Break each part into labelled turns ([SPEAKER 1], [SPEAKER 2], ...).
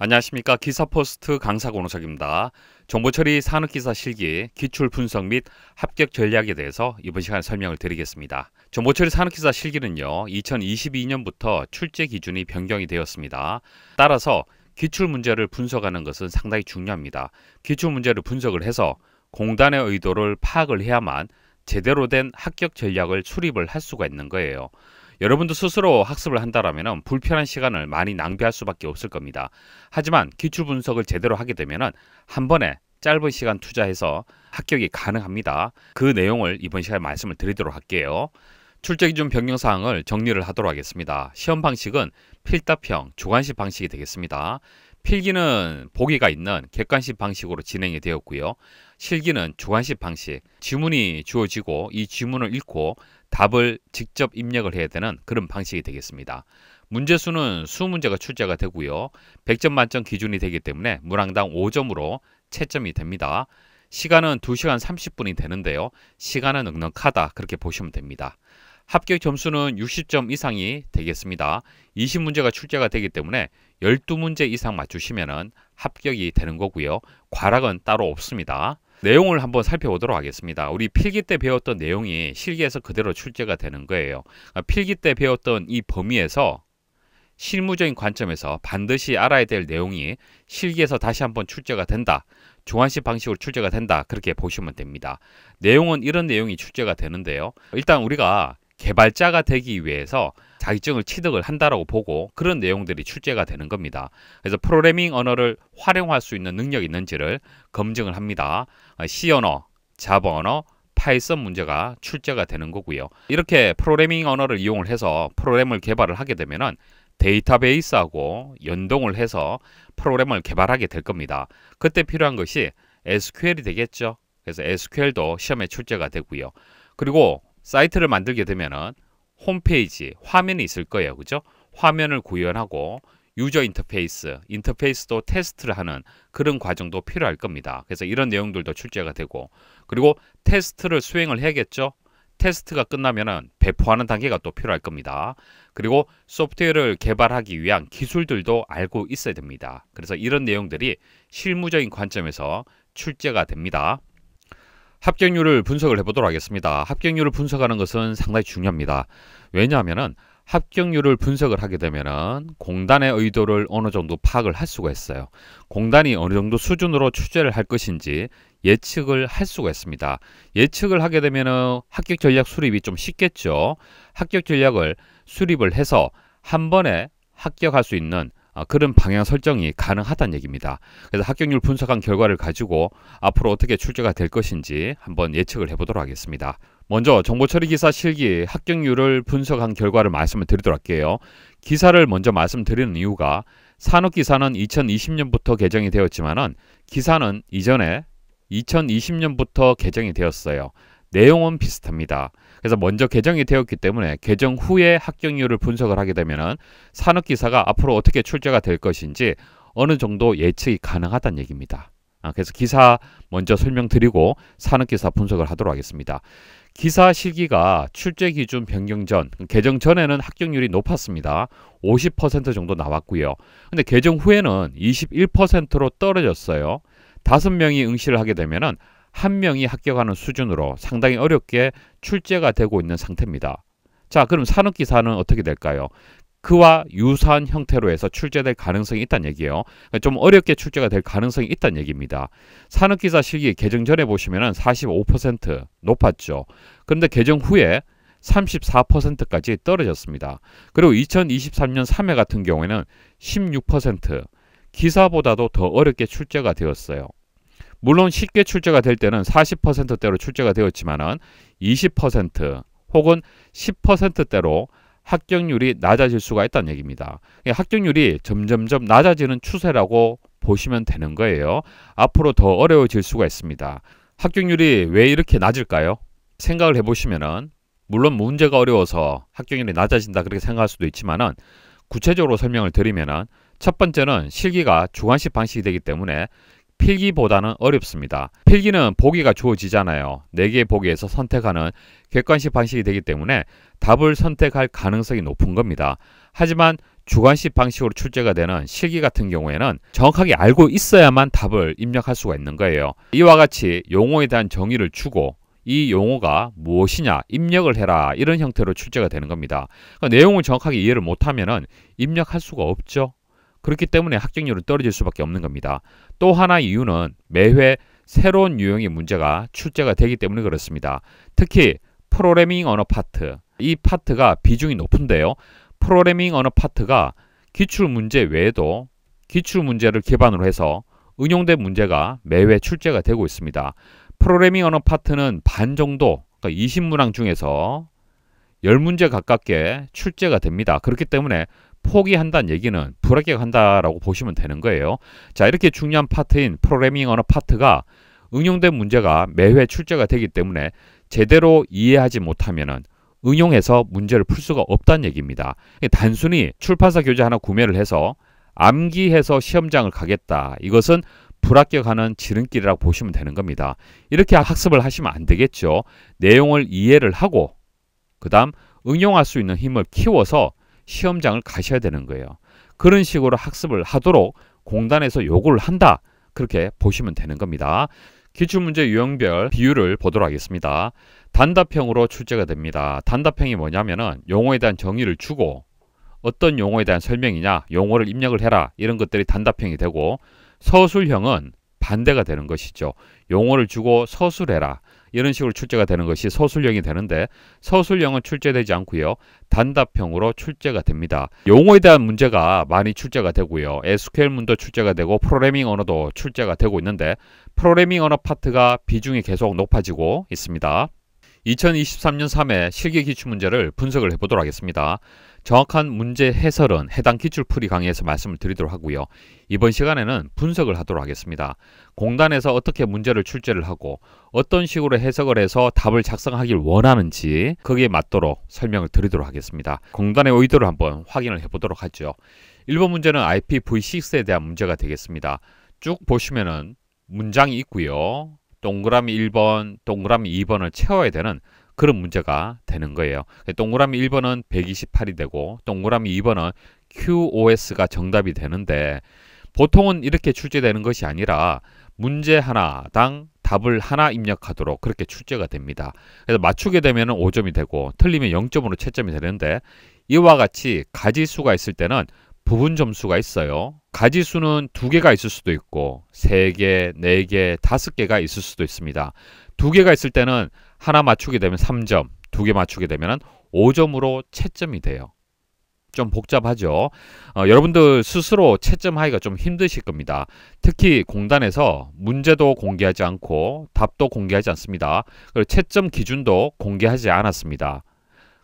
[SPEAKER 1] 안녕하십니까 기사포스트 강사 권호석입니다. 정보처리 산업기사 실기, 기출 분석 및 합격 전략에 대해서 이번 시간 에 설명을 드리겠습니다. 정보처리 산업기사 실기는요 2022년부터 출제 기준이 변경이 되었습니다. 따라서 기출 문제를 분석하는 것은 상당히 중요합니다. 기출 문제를 분석을 해서 공단의 의도를 파악을 해야만 제대로 된 합격 전략을 수립을 할 수가 있는 거예요. 여러분도 스스로 학습을 한다라면 불편한 시간을 많이 낭비할 수밖에 없을 겁니다. 하지만 기출 분석을 제대로 하게 되면 한 번에 짧은 시간 투자해서 합격이 가능합니다. 그 내용을 이번 시간에 말씀을 드리도록 할게요. 출제 기준 변경 사항을 정리를 하도록 하겠습니다. 시험 방식은 필답형, 주관식 방식이 되겠습니다. 필기는 보기가 있는 객관식 방식으로 진행이 되었고요. 실기는 주관식 방식, 지문이 주어지고 이 지문을 읽고 답을 직접 입력을 해야 되는 그런 방식이 되겠습니다. 문제 수는 수문제가 출제가 되고요. 100점 만점 기준이 되기 때문에 문항당 5점으로 채점이 됩니다. 시간은 2시간 30분이 되는데요. 시간은 넉넉하다 그렇게 보시면 됩니다. 합격 점수는 60점 이상이 되겠습니다. 20문제가 출제가 되기 때문에 12문제 이상 맞추시면 합격이 되는 거고요. 과락은 따로 없습니다. 내용을 한번 살펴보도록 하겠습니다. 우리 필기 때 배웠던 내용이 실기에서 그대로 출제가 되는 거예요. 그러니까 필기 때 배웠던 이 범위에서 실무적인 관점에서 반드시 알아야 될 내용이 실기에서 다시 한번 출제가 된다. 종합식 방식으로 출제가 된다. 그렇게 보시면 됩니다. 내용은 이런 내용이 출제가 되는데요. 일단 우리가 개발자가 되기 위해서 자격증을 취득을 한다라고 보고 그런 내용들이 출제가 되는 겁니다. 그래서 프로그래밍 언어를 활용할 수 있는 능력이 있는지를 검증을 합니다. 아, 시 언어, 자바 언어, 파이썬 문제가 출제가 되는 거고요. 이렇게 프로그래밍 언어를 이용을 해서 프로그램을 개발을 하게 되면은 데이터베이스하고 연동을 해서 프로그램을 개발하게 될 겁니다. 그때 필요한 것이 SQL이 되겠죠. 그래서 SQL도 시험에 출제가 되고요. 그리고 사이트를 만들게 되면은 홈페이지 화면이 있을 거예요. 그죠? 화면을 구현하고 유저 인터페이스, 인터페이스도 테스트를 하는 그런 과정도 필요할 겁니다. 그래서 이런 내용들도 출제가 되고 그리고 테스트를 수행을 해야겠죠. 테스트가 끝나면은 배포하는 단계가 또 필요할 겁니다. 그리고 소프트웨어를 개발하기 위한 기술들도 알고 있어야 됩니다. 그래서 이런 내용들이 실무적인 관점에서 출제가 됩니다. 합격률을 분석을 해보도록 하겠습니다. 합격률을 분석하는 것은 상당히 중요합니다. 왜냐하면은 합격률을 분석을 하게 되면은 공단의 의도를 어느 정도 파악을 할 수가 있어요. 공단이 어느 정도 수준으로 취재를 할 것인지 예측을 할 수가 있습니다. 예측을 하게 되면은 합격 전략 수립이 좀 쉽겠죠. 합격 전략을 수립을 해서 한 번에 합격할 수 있는 아, 그런 방향 설정이 가능하다는 얘기입니다. 그래서 합격률 분석한 결과를 가지고 앞으로 어떻게 출제가 될 것인지 한번 예측을 해보도록 하겠습니다. 먼저 정보 처리 기사 실기 합격률을 분석한 결과를 말씀을 드리도록 할게요. 기사를 먼저 말씀드리는 이유가 산업 기사는 2020년부터 개정이 되었지만 기사는 이전에 2020년부터 개정이 되었어요. 내용은 비슷합니다. 그래서 먼저 개정이 되었기 때문에 개정 후에 합격률을 분석을 하게 되면 산업 기사가 앞으로 어떻게 출제가 될 것인지 어느 정도 예측이 가능하다는 얘기입니다. 아, 그래서 기사 먼저 설명드리고 산업 기사 분석을 하도록 하겠습니다. 기사 시기가 출제 기준 변경 전, 개정 전에는 합격률이 높았습니다. 50% 정도 나왔고요. 근데 개정 후에는 21%로 떨어졌어요. 5명이 응시를 하게 되면은 1명이 합격하는 수준으로 상당히 어렵게 출제가 되고 있는 상태입니다. 자, 그럼 산업기사는 어떻게 될까요? 그와 유사한 형태로 해서 출제될 가능성이 있다는 얘기예요. 그러니까 좀 어렵게 출제가 될 가능성이 있다는 얘기입니다. 산업기사 실기 개정 전에 보시면 은45% 높았죠. 그런데 개정 후에 34%까지 떨어졌습니다. 그리고 2023년 3회 같은 경우에는 16% 기사보다도 더 어렵게 출제가 되었어요. 물론 쉽게 출제가 될 때는 40%대로 출제가 되었지만은 20% 혹은 10%대로 합격률이 낮아질 수가 있다는 얘기입니다. 합격률이 예, 점점점 낮아지는 추세라고 보시면 되는 거예요. 앞으로 더 어려워질 수가 있습니다. 합격률이 왜 이렇게 낮을까요? 생각을 해보시면은 물론 문제가 어려워서 합격률이 낮아진다 그렇게 생각할 수도 있지만은 구체적으로 설명을 드리면은 첫 번째는 실기가 주관식 방식이 되기 때문에 필기보다는 어렵습니다. 필기는 보기가 주어지잖아요. 4개의 보기에서 선택하는 객관식 방식이 되기 때문에 답을 선택할 가능성이 높은 겁니다. 하지만 주관식 방식으로 출제가 되는 실기 같은 경우에는 정확하게 알고 있어야만 답을 입력할 수가 있는 거예요. 이와 같이 용어에 대한 정의를 주고 이 용어가 무엇이냐 입력을 해라 이런 형태로 출제가 되는 겁니다. 그러니까 내용을 정확하게 이해를 못하면 입력할 수가 없죠. 그렇기 때문에 합격률은 떨어질 수밖에 없는 겁니다. 또 하나 이유는 매회 새로운 유형의 문제가 출제가 되기 때문에 그렇습니다. 특히 프로그래밍 언어 파트 이 파트가 비중이 높은데요. 프로그래밍 언어 파트가 기출 문제 외에도 기출 문제를 기반으로 해서 응용된 문제가 매회 출제가 되고 있습니다. 프로그래밍 언어 파트는 반 정도, 그러니까 20문항 중에서 10문제 가깝게 출제가 됩니다. 그렇기 때문에 포기한다는 얘기는 불합격한다라고 보시면 되는 거예요. 자 이렇게 중요한 파트인 프로그래밍 언어 파트가 응용된 문제가 매회 출제가 되기 때문에 제대로 이해하지 못하면은 응용해서 문제를 풀 수가 없다는 얘기입니다. 단순히 출판사 교재 하나 구매를 해서 암기해서 시험장을 가겠다. 이것은 불합격하는 지름길이라고 보시면 되는 겁니다. 이렇게 학습을 하시면 안 되겠죠. 내용을 이해를 하고 그 다음 응용할 수 있는 힘을 키워서 시험장을 가셔야 되는 거예요. 그런 식으로 학습을 하도록 공단에서 요구를 한다. 그렇게 보시면 되는 겁니다. 기출문제 유형별 비율을 보도록 하겠습니다. 단답형으로 출제가 됩니다. 단답형이 뭐냐면은 용어에 대한 정의를 주고 어떤 용어에 대한 설명이냐 용어를 입력을 해라 이런 것들이 단답형이 되고 서술형은 반대가 되는 것이죠. 용어를 주고 서술해라. 이런 식으로 출제가 되는 것이 서술형이 되는데 서술형은 출제되지 않고요. 단답형으로 출제가 됩니다. 용어에 대한 문제가 많이 출제가 되고요. SQL 문도 출제가 되고 프로그래밍 언어도 출제가 되고 있는데 프로그래밍 언어 파트가 비중이 계속 높아지고 있습니다. 2023년 3회 실기 기출 문제를 분석을 해보도록 하겠습니다. 정확한 문제 해설은 해당 기출풀이 강의에서 말씀을 드리도록 하고요. 이번 시간에는 분석을 하도록 하겠습니다. 공단에서 어떻게 문제를 출제를 하고 어떤 식으로 해석을 해서 답을 작성하길 원하는지 거기에 맞도록 설명을 드리도록 하겠습니다. 공단의 의도를 한번 확인을 해보도록 하죠. 1번 문제는 IPv6에 대한 문제가 되겠습니다. 쭉 보시면은 문장이 있고요. 동그라미 1번, 동그라미 2번을 채워야 되는 그런 문제가 되는 거예요. 동그라미 1번은 128이 되고 동그라미 2번은 QOS가 정답이 되는데 보통은 이렇게 출제되는 것이 아니라 문제 하나당 답을 하나 입력하도록 그렇게 출제가 됩니다. 그래서 맞추게 되면 5점이 되고 틀리면 0점으로 채점이 되는데 이와 같이 가지수가 있을 때는 부분 점수가 있어요. 가지수는 두 개가 있을 수도 있고 세 개, 네 개, 다섯 개가 있을 수도 있습니다. 두 개가 있을 때는 하나 맞추게 되면 3점, 두 개 맞추게 되면 5점으로 채점이 돼요. 좀 복잡하죠. 어, 여러분들 스스로 채점하기가 좀 힘드실 겁니다. 특히 공단에서 문제도 공개하지 않고 답도 공개하지 않습니다. 그리고 채점 기준도 공개하지 않았습니다.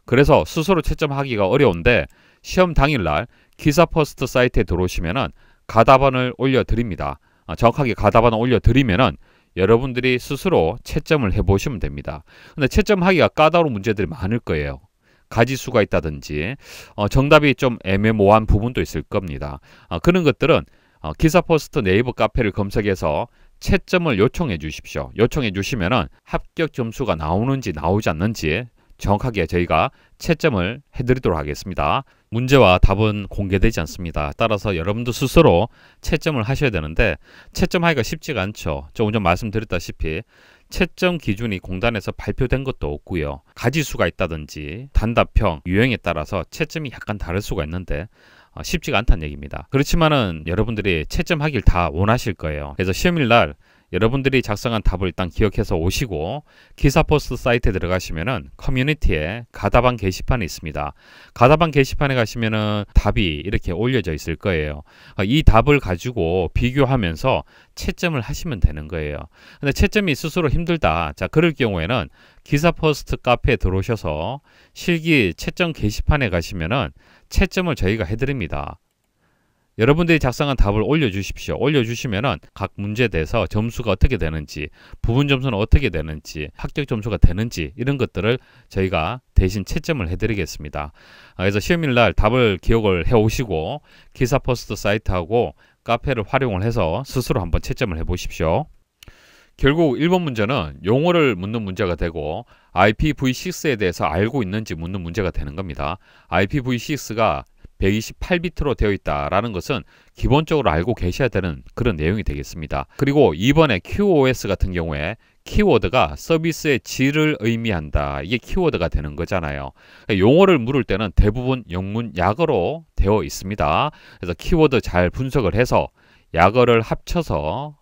[SPEAKER 1] 그래서 스스로 채점하기가 어려운데 시험 당일날 기사 퍼스트 사이트에 들어오시면은 가답안을 올려드립니다. 아, 정확하게 가답안을 올려드리면은 여러분들이 스스로 채점을 해보시면 됩니다. 근데 채점하기가 까다로운 문제들이 많을 거예요. 가지수가 있다든지 어, 정답이 좀 애매모호한 부분도 있을 겁니다. 어, 그런 것들은 어, 기사포스트 네이버 카페를 검색해서 채점을 요청해 주십시오. 요청해 주시면 합격 점수가 나오는지 나오지 않는지 정확하게 저희가 채점을 해드리도록 하겠습니다. 문제와 답은 공개되지 않습니다. 따라서 여러분도 스스로 채점을 하셔야 되는데 채점하기가 쉽지가 않죠. 조금 전 말씀드렸다시피 채점 기준이 공단에서 발표된 것도 없고요. 가지수가 있다든지 단답형 유형에 따라서 채점이 약간 다를 수가 있는데 어, 쉽지가 않다는 얘기입니다. 그렇지만은 여러분들이 채점하길 다 원하실 거예요. 그래서 시험일 날 여러분들이 작성한 답을 일단 기억해서 오시고 기사포스트 사이트에 들어가시면은 커뮤니티에 가다방 게시판이 있습니다. 가다방 게시판에 가시면은 답이 이렇게 올려져 있을 거예요. 그러니까 이 답을 가지고 비교하면서 채점을 하시면 되는 거예요. 근데 채점이 스스로 힘들다. 자, 그럴 경우에는 기사 포스트 카페에 들어오셔서 실기 채점 게시판에 가시면은 채점을 저희가 해드립니다. 여러분들이 작성한 답을 올려주십시오. 올려주시면은 각 문제에 대해서 점수가 어떻게 되는지, 부분 점수는 어떻게 되는지, 합격 점수가 되는지 이런 것들을 저희가 대신 채점을 해드리겠습니다. 아, 그래서 시험일 날 답을 기억을 해오시고 기사 포스트 사이트하고 카페를 활용을 해서 스스로 한번 채점을 해보십시오. 결국 1번 문제는 용어를 묻는 문제가 되고 IPv6에 대해서 알고 있는지 묻는 문제가 되는 겁니다. IPv6가 128비트로 되어 있다라는 것은 기본적으로 알고 계셔야 되는 그런 내용이 되겠습니다. 그리고 이번에 QoS 같은 경우에 키워드가 서비스의 질을 의미한다. 이게 키워드가 되는 거잖아요. 그러니까 용어를 물을 때는 대부분 영문 약어로 되어 있습니다. 그래서 키워드 잘 분석을 해서 약어를 합쳐서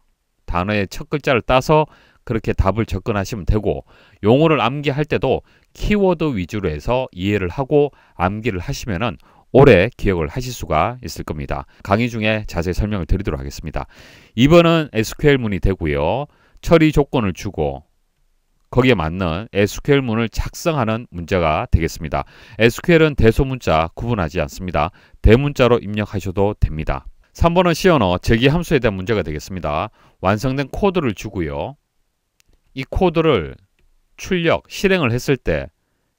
[SPEAKER 1] 단어의 첫 글자를 따서 그렇게 답을 접근하시면 되고 용어를 암기할 때도 키워드 위주로 해서 이해를 하고 암기를 하시면은 오래 기억을 하실 수가 있을 겁니다. 강의 중에 자세히 설명을 드리도록 하겠습니다. 2번은 SQL 문이 되고요. 처리 조건을 주고 거기에 맞는 SQL 문을 작성하는 문제가 되겠습니다. SQL은 대소문자 구분하지 않습니다. 대문자로 입력하셔도 됩니다. 3번은 시언어 제기 함수에 대한 문제가 되겠습니다. 완성된 코드를 주고요. 이 코드를 출력, 실행을 했을 때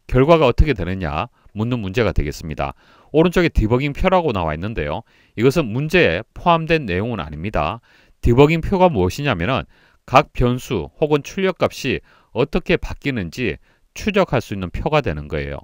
[SPEAKER 1] 결과가 어떻게 되느냐 묻는 문제가 되겠습니다. 오른쪽에 디버깅 표라고 나와 있는데요. 이것은 문제에 포함된 내용은 아닙니다. 디버깅 표가 무엇이냐면은 각 변수 혹은 출력값이 어떻게 바뀌는지 추적할 수 있는 표가 되는 거예요.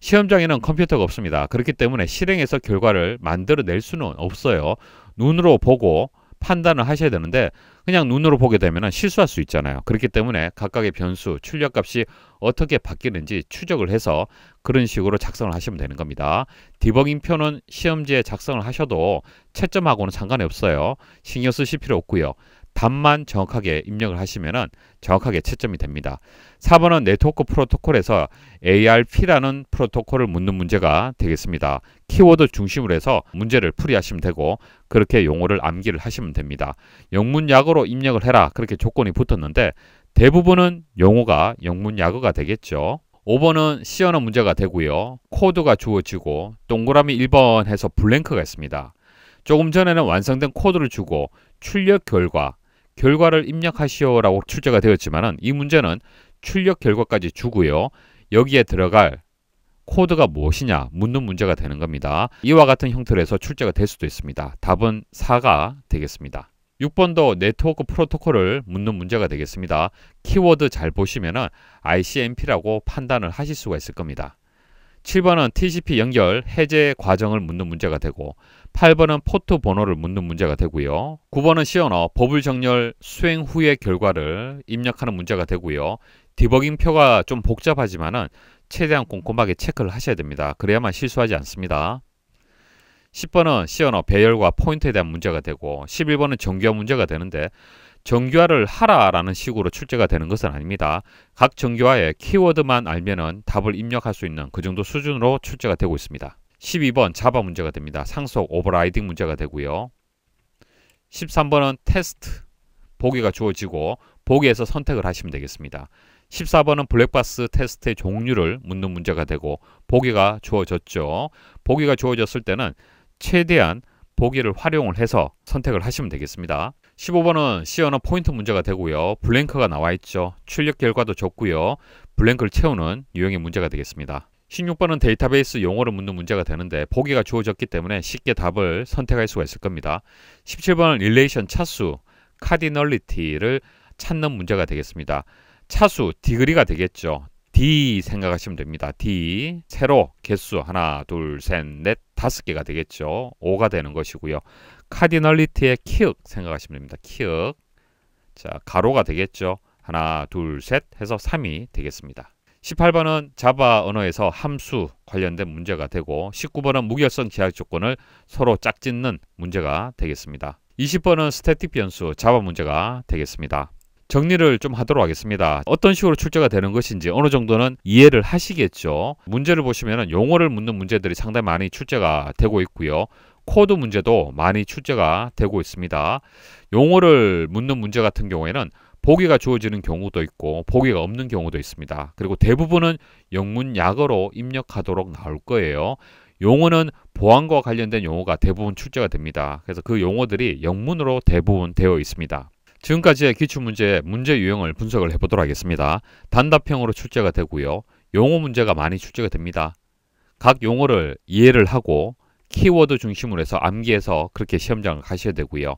[SPEAKER 1] 시험장에는 컴퓨터가 없습니다. 그렇기 때문에 실행해서 결과를 만들어낼 수는 없어요. 눈으로 보고 판단을 하셔야 되는데 그냥 눈으로 보게 되면 실수할 수 있잖아요. 그렇기 때문에 각각의 변수, 출력값이 어떻게 바뀌는지 추적을 해서 그런 식으로 작성을 하시면 되는 겁니다. 디버깅 표는 시험지에 작성을 하셔도 채점하고는 상관이 없어요. 신경 쓰실 필요 없고요. 답만 정확하게 입력을 하시면 정확하게 채점이 됩니다. 4번은 네트워크 프로토콜에서 ARP라는 프로토콜을 묻는 문제가 되겠습니다. 키워드 중심으로 해서 문제를 풀이하시면 되고 그렇게 용어를 암기를 하시면 됩니다. 영문약어로 입력을 해라 그렇게 조건이 붙었는데 대부분은 용어가 영문약어가 되겠죠. 5번은 시어너 문제가 되고요. 코드가 주어지고 동그라미 1번 해서 블랭크가 있습니다. 조금 전에는 완성된 코드를 주고 출력 결과 결과를 입력하시오라고 출제가 되었지만 이 문제는 출력 결과까지 주고요. 여기에 들어갈 코드가 무엇이냐 묻는 문제가 되는 겁니다. 이와 같은 형태에서 출제가 될 수도 있습니다. 답은 4가 되겠습니다. 6번도 네트워크 프로토콜을 묻는 문제가 되겠습니다. 키워드 잘 보시면 ICMP라고 판단을 하실 수가 있을 겁니다. 7번은 TCP 연결 해제 과정을 묻는 문제가 되고 8번은 포트 번호를 묻는 문제가 되고요. 9번은 시언어 버블 정렬 수행 후의 결과를 입력하는 문제가 되고요. 디버깅표가 좀 복잡하지만은 최대한 꼼꼼하게 체크를 하셔야 됩니다. 그래야만 실수하지 않습니다. 10번은 시언어 배열과 포인트에 대한 문제가 되고 11번은 정규화 문제가 되는데 정교화를 하라라는 식으로 출제가 되는 것은 아닙니다. 각 정교화의 키워드만 알면은 답을 입력할 수 있는 그 정도 수준으로 출제가 되고 있습니다. 12번 자바 문제가 됩니다. 상속 오버라이딩 문제가 되고요. 13번은 테스트 보기가 주어지고 보기에서 선택을 하시면 되겠습니다. 14번은 블랙박스 테스트의 종류를 묻는 문제가 되고 보기가 주어졌죠. 보기가 주어졌을 때는 최대한 보기를 활용을 해서 선택을 하시면 되겠습니다. 15번은 시어너 포인트 문제가 되고요. 블랭크가 나와 있죠. 출력 결과도 적고요. 블랭크를 채우는 유형의 문제가 되겠습니다. 16번은 데이터베이스 용어를 묻는 문제가 되는데 보기가 주어졌기 때문에 쉽게 답을 선택할 수가 있을 겁니다. 17번은 릴레이션 차수, 카디널리티를 찾는 문제가 되겠습니다. 차수, 디그리가 되겠죠. D 생각하시면 됩니다. D 세로 개수 하나 둘 셋 넷 다섯 개가 되겠죠. 5가 되는 것이고요. 카디널리티의 키읔 생각하시면 됩니다. 키읔. 자, 가로가 되겠죠. 하나, 둘, 셋 해서 3이 되겠습니다. 18번은 자바 언어에서 함수 관련된 문제가 되고 19번은 무결성 계약 조건을 서로 짝짓는 문제가 되겠습니다. 20번은 스태틱 변수 자바 문제가 되겠습니다. 정리를 좀 하도록 하겠습니다. 어떤 식으로 출제가 되는 것인지 어느 정도는 이해를 하시겠죠. 문제를 보시면 용어를 묻는 문제들이 상당히 많이 출제가 되고 있고요. 코드 문제도 많이 출제가 되고 있습니다. 용어를 묻는 문제 같은 경우에는 보기가 주어지는 경우도 있고 보기가 없는 경우도 있습니다. 그리고 대부분은 영문 약어로 입력하도록 나올 거예요. 용어는 보안과 관련된 용어가 대부분 출제가 됩니다. 그래서 그 용어들이 영문으로 대부분 되어 있습니다. 지금까지의 기출문제 의 문제 유형을 분석을 해보도록 하겠습니다. 단답형으로 출제가 되고요. 용어 문제가 많이 출제가 됩니다. 각 용어를 이해를 하고 키워드 중심으로 해서 암기해서 그렇게 시험장을 가셔야 되고요.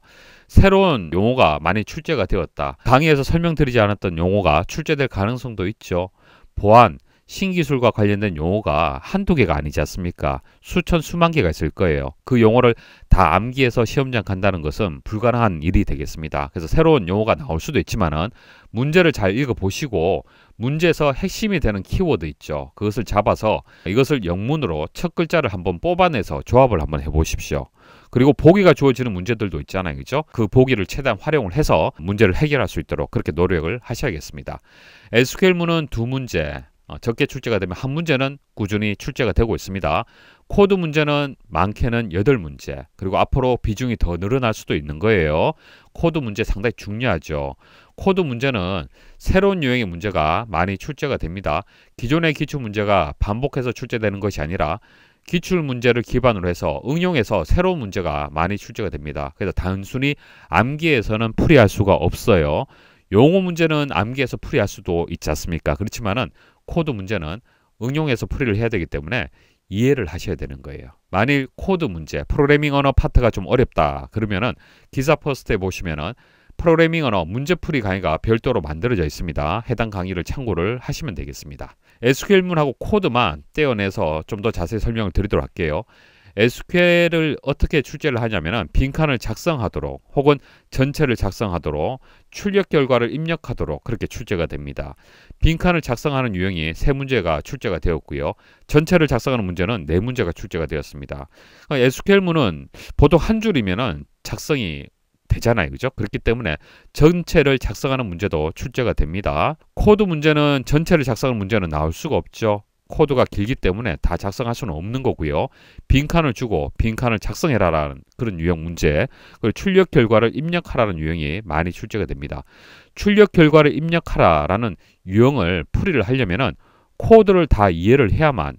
[SPEAKER 1] 새로운 용어가 많이 출제가 되었다. 강의에서 설명드리지 않았던 용어가 출제될 가능성도 있죠. 보안, 신기술과 관련된 용어가 한두 개가 아니지 않습니까? 수천 수만 개가 있을 거예요. 그 용어를 다 암기해서 시험장 간다는 것은 불가능한 일이 되겠습니다. 그래서 새로운 용어가 나올 수도 있지만은 문제를 잘 읽어 보시고 문제에서 핵심이 되는 키워드 있죠. 그것을 잡아서 이것을 영문으로 첫 글자를 한번 뽑아내서 조합을 한번 해 보십시오. 그리고 보기가 주어지는 문제들도 있잖아요. 그죠? 그 보기를 최대한 활용을 해서 문제를 해결할 수 있도록 그렇게 노력을 하셔야겠습니다. SQL문은 두 문제, 어, 적게 출제가 되면 한 문제는 꾸준히 출제가 되고 있습니다. 코드 문제는 많게는 8문제, 그리고 앞으로 비중이 더 늘어날 수도 있는 거예요. 코드 문제 상당히 중요하죠. 코드 문제는 새로운 유형의 문제가 많이 출제가 됩니다. 기존의 기출 문제가 반복해서 출제되는 것이 아니라 기출 문제를 기반으로 해서 응용해서 새로운 문제가 많이 출제가 됩니다. 그래서 단순히 암기에서는 풀이할 수가 없어요. 용어 문제는 암기에서 풀이할 수도 있지 않습니까? 그렇지만은 코드 문제는 응용해서 풀이를 해야 되기 때문에 이해를 하셔야 되는 거예요. 만일 코드 문제, 프로그래밍 언어 파트가 좀 어렵다 그러면은 기사 포스트에 보시면은 프로그래밍 언어 문제풀이 강의가 별도로 만들어져 있습니다. 해당 강의를 참고를 하시면 되겠습니다. SQL문하고 코드만 떼어내서 좀 더 자세히 설명을 드리도록 할게요. SQL을 어떻게 출제를 하냐면 빈칸을 작성하도록 혹은 전체를 작성하도록 출력 결과를 입력하도록 그렇게 출제가 됩니다. 빈칸을 작성하는 유형이 세 문제가 출제가 되었고요. 전체를 작성하는 문제는 네 문제가 출제가 되었습니다. SQL문은 그러니까 보통 한 줄이면은 작성이 되잖아요. 그죠? 그렇기 때문에 전체를 작성하는 문제도 출제가 됩니다. 코드 문제는 전체를 작성하는 문제는 나올 수가 없죠. 코드가 길기 때문에 다 작성할 수는 없는 거고요. 빈칸을 주고 빈칸을 작성해라라는 그런 유형 문제 그리고 출력 결과를 입력하라는 유형이 많이 출제가 됩니다. 출력 결과를 입력하라라는 유형을 풀이를 하려면은 코드를 다 이해를 해야만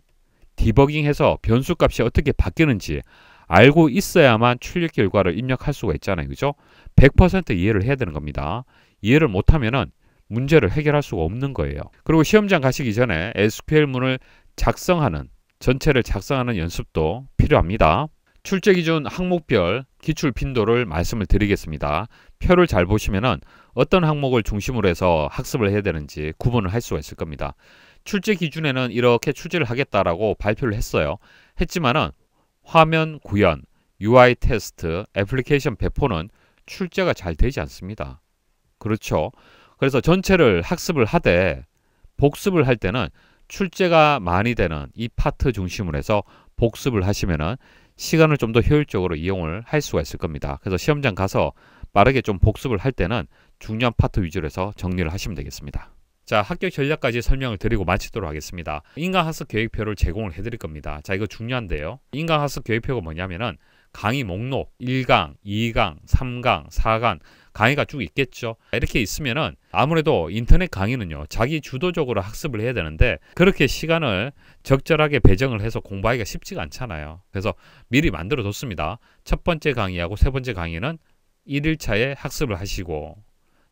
[SPEAKER 1] 디버깅해서 변수 값이 어떻게 바뀌는지 알고 있어야만 출력 결과를 입력할 수가 있잖아요. 그죠? 100% 이해를 해야 되는 겁니다. 이해를 못하면은 문제를 해결할 수가 없는 거예요. 그리고 시험장 가시기 전에 SQL 문을 작성하는 전체를 작성하는 연습도 필요합니다. 출제 기준 항목별 기출 빈도를 말씀을 드리겠습니다. 표를 잘 보시면은 어떤 항목을 중심으로 해서 학습을 해야 되는지 구분을 할 수가 있을 겁니다. 출제 기준에는 이렇게 출제를 하겠다라고 발표를 했어요. 했지만은 화면 구현, UI 테스트, 애플리케이션 배포는 출제가 잘 되지 않습니다. 그렇죠. 그래서 전체를 학습을 하되 복습을 할 때는 출제가 많이 되는 이 파트 중심으로 해서 복습을 하시면은 시간을 좀 더 효율적으로 이용을 할 수가 있을 겁니다. 그래서 시험장 가서 빠르게 좀 복습을 할 때는 중요한 파트 위주로 해서 정리를 하시면 되겠습니다. 자, 합격 전략까지 설명을 드리고 마치도록 하겠습니다. 인강학습 계획표를 제공을 해드릴 겁니다. 자, 이거 중요한데요. 인강학습 계획표가 뭐냐면은 강의 목록 1강, 2강, 3강, 4강 강의가 쭉 있겠죠. 이렇게 있으면은 아무래도 인터넷 강의는요 자기 주도적으로 학습을 해야 되는데 그렇게 시간을 적절하게 배정을 해서 공부하기가 쉽지가 않잖아요 그래서 미리 만들어 뒀습니다 첫 번째 강의하고 세 번째 강의는 1일차에 학습을 하시고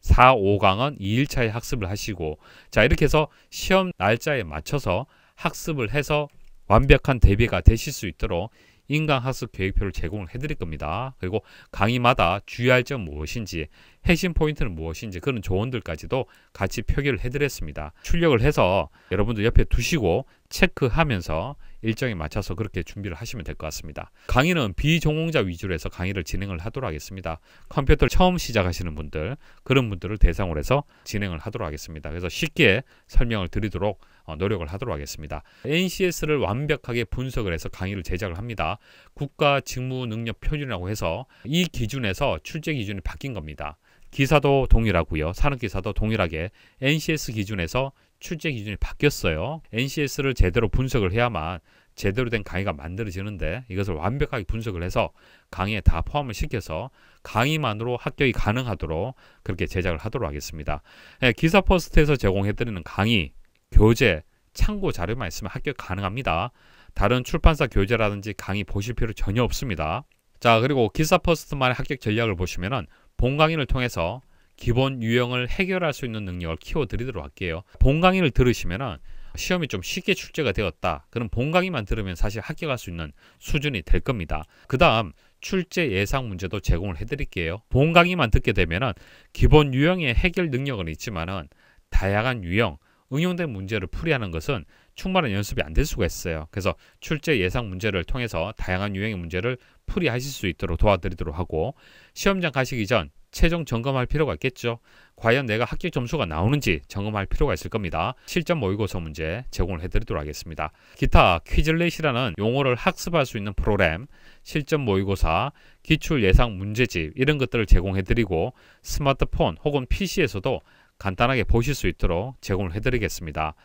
[SPEAKER 1] 4, 5강은 2일차에 학습을 하시고 자 이렇게 해서 시험 날짜에 맞춰서 학습을 해서 완벽한 대비가 되실 수 있도록 인강학습 계획표를 제공을 해드릴 겁니다. 그리고 강의마다 주의할 점 무엇인지 핵심 포인트는 무엇인지 그런 조언들까지도 같이 표기를 해드렸습니다. 출력을 해서 여러분들 옆에 두시고 체크하면서 일정에 맞춰서 그렇게 준비를 하시면 될 것 같습니다. 강의는 비전공자 위주로 해서 강의를 진행을 하도록 하겠습니다. 컴퓨터를 처음 시작하시는 분들 그런 분들을 대상으로 해서 진행을 하도록 하겠습니다. 그래서 쉽게 설명을 드리도록 어, 노력을 하도록 하겠습니다. NCS를 완벽하게 분석을 해서 강의를 제작을 합니다. 국가 직무 능력 표준이라고 해서 이 기준에서 출제 기준이 바뀐 겁니다. 기사도 동일하고요. 산업기사도 동일하게 NCS 기준에서 출제 기준이 바뀌었어요. NCS를 제대로 분석을 해야만 제대로 된 강의가 만들어지는데 이것을 완벽하게 분석을 해서 강의에 다 포함을 시켜서 강의만으로 합격이 가능하도록 그렇게 제작을 하도록 하겠습니다. 예, 기사 포스트에서 제공해드리는 강의 교재, 참고 자료만 있으면 합격 가능합니다. 다른 출판사 교재라든지 강의 보실 필요 전혀 없습니다. 자 그리고 기사 퍼스트만의 합격 전략을 보시면은 본 강의를 통해서 기본 유형을 해결할 수 있는 능력을 키워드리도록 할게요. 본 강의를 들으시면은 시험이 좀 쉽게 출제가 되었다. 그럼 본 강의만 들으면 사실 합격할 수 있는 수준이 될 겁니다. 그 다음 출제 예상 문제도 제공을 해드릴게요. 본 강의만 듣게 되면은 기본 유형의 해결 능력은 있지만은 다양한 유형, 응용된 문제를 풀이하는 것은 충분한 연습이 안 될 수가 있어요. 그래서 출제 예상 문제를 통해서 다양한 유형의 문제를 풀이하실 수 있도록 도와드리도록 하고 시험장 가시기 전 최종 점검할 필요가 있겠죠. 과연 내가 합격 점수가 나오는지 점검할 필요가 있을 겁니다. 실전 모의고사 문제 제공을 해드리도록 하겠습니다. 기타 퀴즐렛이라는 용어를 학습할 수 있는 프로그램, 실전 모의고사, 기출 예상 문제집 이런 것들을 제공해드리고 스마트폰 혹은 PC에서도 간단하게 보실 수 있도록 제공을 해드리겠습니다.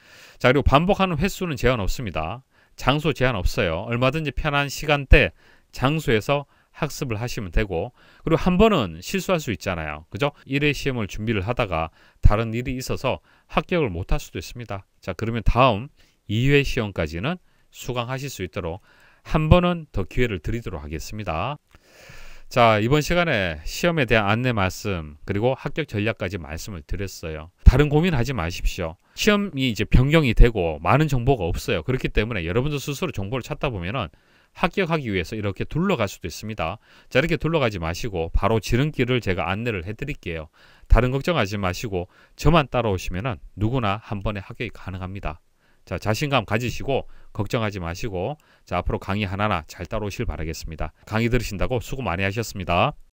[SPEAKER 1] 자 그리고 반복하는 횟수는 제한 없습니다. 장소 제한 없어요. 얼마든지 편한 시간대 장소에서 학습을 하시면 되고 그리고 한 번은 실수할 수 있잖아요. 그죠? 1회 시험을 준비를 하다가 다른 일이 있어서 합격을 못 할 수도 있습니다. 자 그러면 다음 2회 시험까지는 수강하실 수 있도록 한 번은 더 기회를 드리도록 하겠습니다. 자, 이번 시간에 시험에 대한 안내 말씀, 그리고 합격 전략까지 말씀을 드렸어요. 다른 고민하지 마십시오. 시험이 이제 변경이 되고 많은 정보가 없어요. 그렇기 때문에 여러분들 스스로 정보를 찾다 보면은 합격하기 위해서 이렇게 둘러갈 수도 있습니다. 자, 이렇게 둘러가지 마시고 바로 지름길을 제가 안내를 해드릴게요. 다른 걱정하지 마시고 저만 따라오시면 누구나 한 번에 합격이 가능합니다. 자, 자신감 가지시고 걱정하지 마시고 자, 앞으로 강의 하나하나 잘 따라오실 바라겠습니다. 강의 들으신다고 수고 많이 하셨습니다.